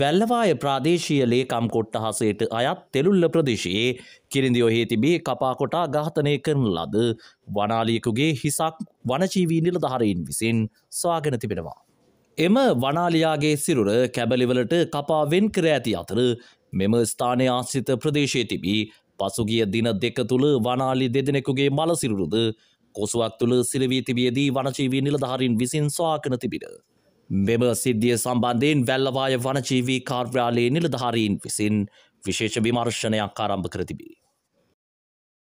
වැල්ලවාය ප්‍රාදේශීය ලේකම් කොට්ටහසයට අයත් තෙළුල්ල ප්‍රදේශයේ කිරිඳිඔහේ තිබේ කපාකොටා ඝාතනය කරන ලද වනාලියෙකුගේ හිසක් වනජීවී නිලධාරීන් විසින් සාගෙන තිබෙනවා. එම වනාලියාගේ සිරුර කැබලිවලට කපා වෙන් කර ඇති අතර මෙම ස්ථානය ආශ්‍රිත ප්‍රදේශයේ තිබී පසුගිය දින දෙක තුළ වනාලි දෙදෙනෙකුගේ මලසිරුරුද කොසුවක් තුළ සිරවී තිබියදී වනජීවී නිලධාරීන් විසින් සවාකන තිබිට. මෙම සිද්ධිය සම්බන්ධයෙන් වැල්ලවාය වනජීවී කාර්යාලයේ නිලධාරීන් විසින් විශේෂ විමර්ශනයක් ආරම්භ කර තිබේ.